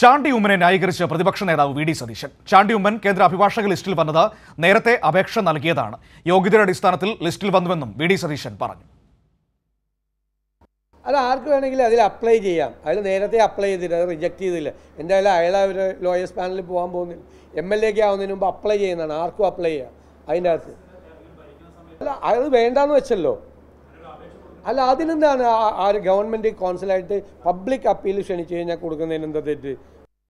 ചാണ്ടി ഉമ്മനെ ന്യായീകരിച്ച് പ്രതിപക്ഷ നേതാവ് വി ഡി സതീശൻ ചാണ്ടി ഉമ്മൻ കേന്ദ്ര അഭിഭാഷക ലിസ്റ്റിൽ വന്നത് നേരത്തെ അപേക്ഷ നൽകിയതാണ് യോഗ്യതയുടെ അടിസ്ഥാനത്തിൽ ലിസ്റ്റിൽ വന്നുവെന്നും വി ഡി സതീശൻ പറഞ്ഞു അത് ആർക്ക് വേണമെങ്കിലും അതിൽ അപ്ലൈ ചെയ്യാം അതിൽ നേരത്തെ അപ്ലൈ ചെയ്തില്ല അത് റിജക്റ്റ് ചെയ്തില്ല എന്തായാലും അയാൾ അവർ ലോയേഴ്സ് പാനലിൽ പോകാൻ പോകുന്നില്ല എം എൽ എക്ക് ആവുന്നതിന് മുമ്പ് അപ്ലൈ ചെയ്യുന്നതാണ് ആർക്കും അപ്ലൈ ചെയ്യാം അതിൻ്റെ അകത്ത് അല്ല അത് വേണ്ടാന്ന് വെച്ചല്ലോ അല്ല അതിനെന്താണ് ആ ഗവൺമെൻറ് കോൺസിലായിട്ട് പബ്ലിക് അപ്പീൽ ക്ഷണിച്ചു കഴിഞ്ഞാൽ കൊടുക്കുന്നതിന് എന്താ തെറ്റ്